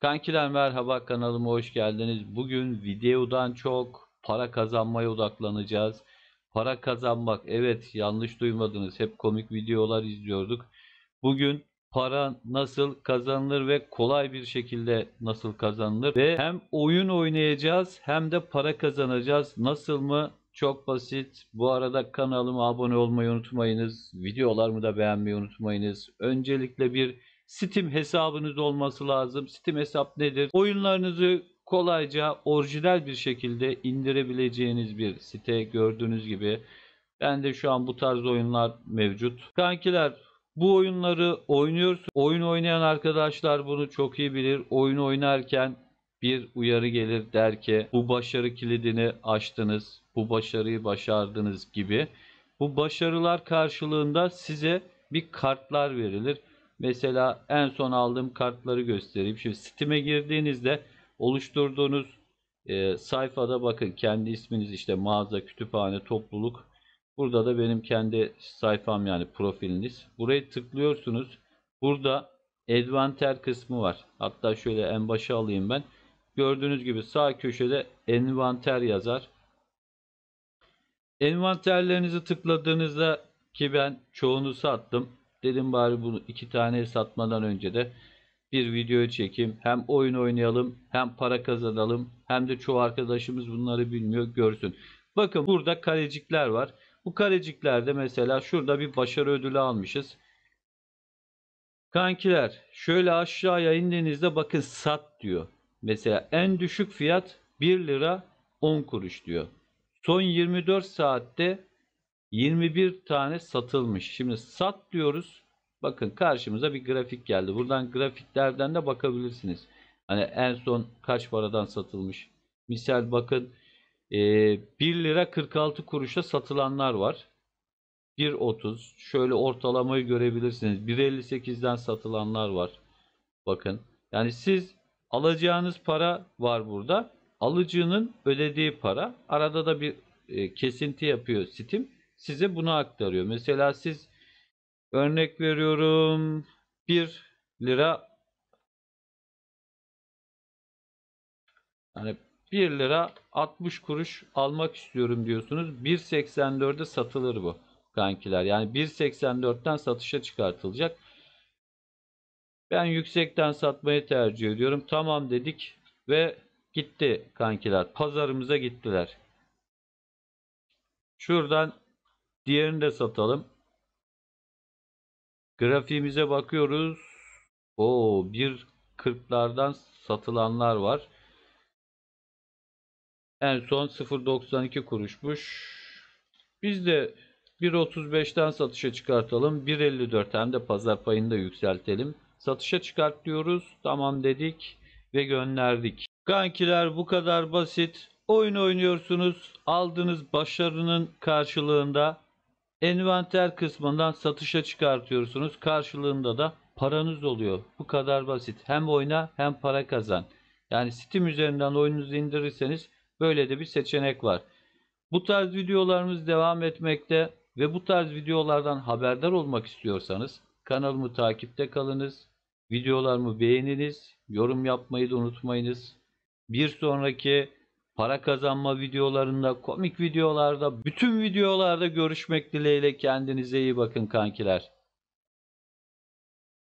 Kankiler merhaba kanalıma hoş geldiniz. Bugün videodan çok para kazanmaya odaklanacağız. Para kazanmak evet yanlış duymadınız. Hep komik videolar izliyorduk. Bugün para nasıl kazanılır ve kolay bir şekilde nasıl kazanılır ve hem oyun oynayacağız hem de para kazanacağız. Nasıl mı? Çok basit. Bu arada kanalıma abone olmayı unutmayınız. Videolarımı da beğenmeyi unutmayınız. Öncelikle bir Steam hesabınız olması lazım. Steam hesap nedir? Oyunlarınızı kolayca orijinal bir şekilde indirebileceğiniz bir site gördüğünüz gibi. Ben de şu an bu tarz oyunlar mevcut. Kankiler bu oyunları oynuyorsun. Oyun oynayan arkadaşlar bunu çok iyi bilir. Oyun oynarken bir uyarı gelir der ki bu başarı kilidini açtınız, bu başarıyı başardınız gibi. Bu başarılar karşılığında size bir kartlar verilir. Mesela en son aldığım kartları göstereyim. Şimdi Steam'e girdiğinizde oluşturduğunuz e, sayfada bakın kendi isminiz işte mağaza, kütüphane, topluluk. Burada da benim kendi sayfam yani profiliniz. Buraya tıklıyorsunuz. Burada envanter kısmı var. Hatta şöyle en başa alayım ben. Gördüğünüz gibi sağ köşede envanter yazar. Envanterlerinizi tıkladığınızda ki ben çoğunu sattım. Dedim bari bunu iki tane satmadan önce de bir video çekeyim. Hem oyun oynayalım hem para kazanalım hem de çoğu arkadaşımız bunları bilmiyor görsün. Bakın burada karecikler var. Bu kareciklerde mesela şurada bir başarı ödülü almışız. Kankiler şöyle aşağıya indiğinizde bakın sat diyor. Mesela en düşük fiyat 1 lira 10 kuruş diyor. Son 24 saatte 21 tane satılmış. Şimdi sat diyoruz. Bakın karşımıza bir grafik geldi. Buradan grafiklerden de bakabilirsiniz. Hani en son kaç paradan satılmış. Misal bakın 1 e, lira 46 kuruşa satılanlar var. 1.30 şöyle ortalamayı görebilirsiniz. 1.58'den satılanlar var. Bakın yani siz alacağınız para var burada. Alıcının ödediği para. Arada da bir e, kesinti yapıyor Steam size bunu aktarıyor. Mesela siz örnek veriyorum 1 lira yani 1 lira 60 kuruş almak istiyorum diyorsunuz. 1.84'e satılır bu kankiler. Yani 1.84'ten satışa çıkartılacak. Ben yüksekten satmayı tercih ediyorum. Tamam dedik ve gitti kankiler. Pazarımıza gittiler. Şuradan Diğerini de satalım. Grafiğimize bakıyoruz. O bir 40'lardan satılanlar var. En son 0.92 kuruşmuş. Biz de 1.35'ten satışa çıkartalım. 1.54 hem de pazar payını da yükseltelim. Satışa çıkart diyoruz. Tamam dedik ve gönderdik. Kankiler bu kadar basit. Oyun oynuyorsunuz. Aldığınız başarının karşılığında Envanter kısmından satışa çıkartıyorsunuz. Karşılığında da paranız oluyor. Bu kadar basit. Hem oyna hem para kazan. Yani Steam üzerinden oyununuzu indirirseniz böyle de bir seçenek var. Bu tarz videolarımız devam etmekte ve bu tarz videolardan haberdar olmak istiyorsanız kanalımı takipte kalınız. Videolarımı beğeniniz, yorum yapmayı da unutmayınız. Bir sonraki para kazanma videolarında, komik videolarda, bütün videolarda görüşmek dileğiyle kendinize iyi bakın kankiler.